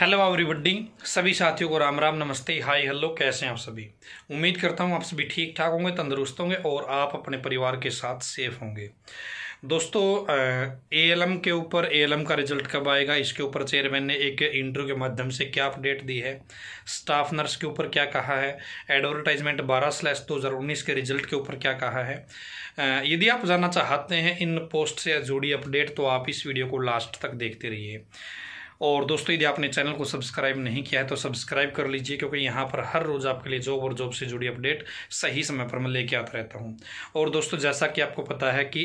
hello बड्डी सभी साथियों को राम राम नमस्ते हाय हेलो कैसे हैं आप सभी उम्मीद करता हूं आप सभी ठीक ठाक होंगे तंदुरुस्त होंगे और आप अपने परिवार के साथ सेफ होंगे दोस्तों ए एल एम के ऊपर ए एल एम का रिजल्ट कब आएगा इसके ऊपर चेयरमैन ने एक इंटरव्यू के माध्यम से क्या अपडेट दी है स्टाफ नर्स के ऊपर क्या कहा है एडवर्टाइजमेंट बारह स्लैश दो हज़ार उन्नीस के रिजल्ट के ऊपर क्या कहा है यदि आप जानना चाहते हैं इन पोस्ट से जुड़ी अपडेट तो आप इस वीडियो को लास्ट तक देखते रहिए और दोस्तों यदि आपने चैनल को सब्सक्राइब नहीं किया है तो सब्सक्राइब कर लीजिए क्योंकि यहाँ पर हर रोज़ आपके लिए जॉब और जॉब से जुड़ी अपडेट सही समय पर मैं लेके आता रहता हूँ और दोस्तों जैसा कि आपको पता है कि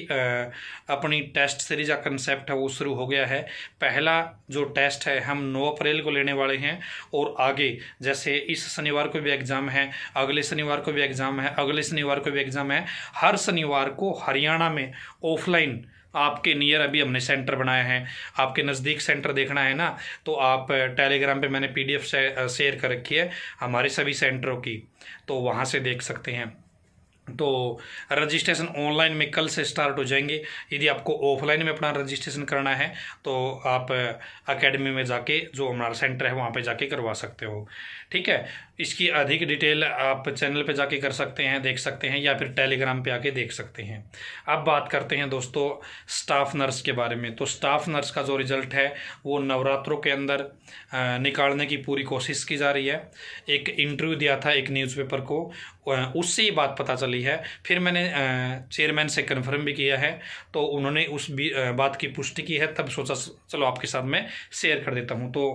अपनी टेस्ट सीरीज का कंसेप्ट है वो शुरू हो गया है पहला जो टेस्ट है हम नौ अप्रैल को लेने वाले हैं और आगे जैसे इस शनिवार को भी एग्ज़ाम है अगले शनिवार को भी एग्ज़ाम है अगले शनिवार को भी एग्ज़ाम है हर शनिवार को हरियाणा में ऑफलाइन आपके नियर अभी हमने सेंटर बनाए हैं आपके नज़दीक सेंटर देखना है ना तो आप टेलीग्राम पे मैंने पीडीएफ शेयर से, कर रखी है हमारे सभी सेंटरों की तो वहाँ से देख सकते हैं तो रजिस्ट्रेशन ऑनलाइन में कल से स्टार्ट हो जाएंगे यदि आपको ऑफलाइन में अपना रजिस्ट्रेशन करना है तो आप एकेडमी में जाके जो हमारा सेंटर है वहाँ पे जाके करवा सकते हो ठीक है इसकी अधिक डिटेल आप चैनल पे जाके कर सकते हैं देख सकते हैं या फिर टेलीग्राम पे आके देख सकते हैं अब बात करते हैं दोस्तों स्टाफ नर्स के बारे में तो स्टाफ नर्स का जो रिज़ल्ट है वो नवरात्रों के अंदर निकालने की पूरी कोशिश की जा रही है एक इंटरव्यू दिया था एक न्यूज़पेपर को उससे ये बात पता चली है फिर मैंने चेयरमैन से कन्फर्म भी किया है तो उन्होंने उस बात की पुष्टि की है तब सोचा चलो आपके साथ मैं शेयर कर देता हूँ तो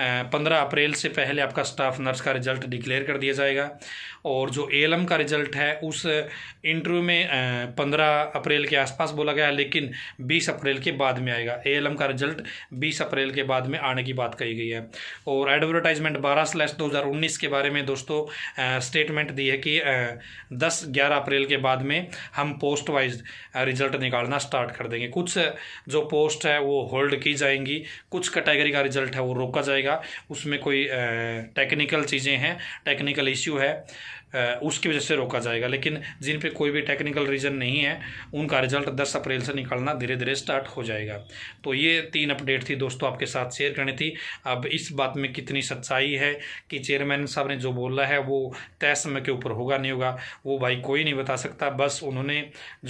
पंद्रह अप्रैल से पहले आपका स्टाफ नर्स का रिजल्ट डिक्लेयर कर दिया जाएगा और जो ए का रिज़ल्ट है उस इंटरव्यू uh, में uh, पंद्रह अप्रैल के आसपास बोला गया लेकिन बीस अप्रैल के बाद में आएगा ए का रिज़ल्ट बीस अप्रैल के बाद में आने की बात कही गई है और एडवर्टाइजमेंट बारह स्लैश दो हज़ार उन्नीस के बारे में दोस्तों स्टेटमेंट uh, दी है कि दस ग्यारह अप्रैल के बाद में हम पोस्ट वाइज रिज़ल्ट निकालना स्टार्ट कर देंगे कुछ जो पोस्ट है वो होल्ड की जाएंगी कुछ कैटेगरी का रिज़ल्ट है वो रोका जाएगा उसमें कोई टेक्निकल चीज़ें हैं टेक्निकल इश्यू है उसकी वजह से रोका जाएगा लेकिन जिन पे कोई भी टेक्निकल रीज़न नहीं है उनका रिजल्ट 10 अप्रैल से निकालना धीरे धीरे स्टार्ट हो जाएगा तो ये तीन अपडेट थी दोस्तों आपके साथ शेयर करनी थी अब इस बात में कितनी सच्चाई है कि चेयरमैन साहब ने जो बोला है वो तय समय के ऊपर होगा नहीं होगा वो भाई कोई नहीं बता सकता बस उन्होंने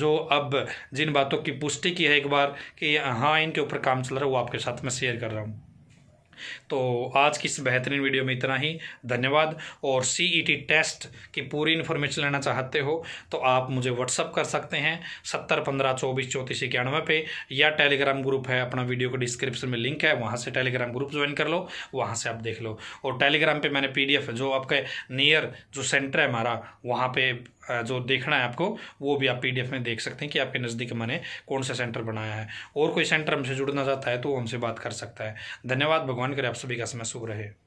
जो अब जिन बातों की पुष्टि की है एक बार कि हाँ इनके ऊपर काम चल रहा है वो आपके साथ मैं शेयर कर रहा हूँ तो आज की इस बेहतरीन वीडियो में इतना ही धन्यवाद और सी ई टी टेस्ट की पूरी इन्फॉर्मेशन लेना चाहते हो तो आप मुझे व्हाट्सअप कर सकते हैं सत्तर पंद्रह चौबीस चौंतीस इक्यानवे पे या टेलीग्राम ग्रुप है अपना वीडियो के डिस्क्रिप्शन में लिंक है वहाँ से टेलीग्राम ग्रुप ज्वाइन कर लो वहाँ से आप देख लो और टेलीग्राम पर मैंने पी जो आपके नियर जो सेंटर है हमारा वहाँ पर जो देखना है आपको वो भी आप पीडीएफ में देख सकते हैं कि आपके नज़दीक मैंने कौन सा सेंटर बनाया है और कोई सेंटर हमसे जुड़ना चाहता है तो हमसे बात कर सकता है धन्यवाद भगवान करे आप सभी का समय शुभ रहे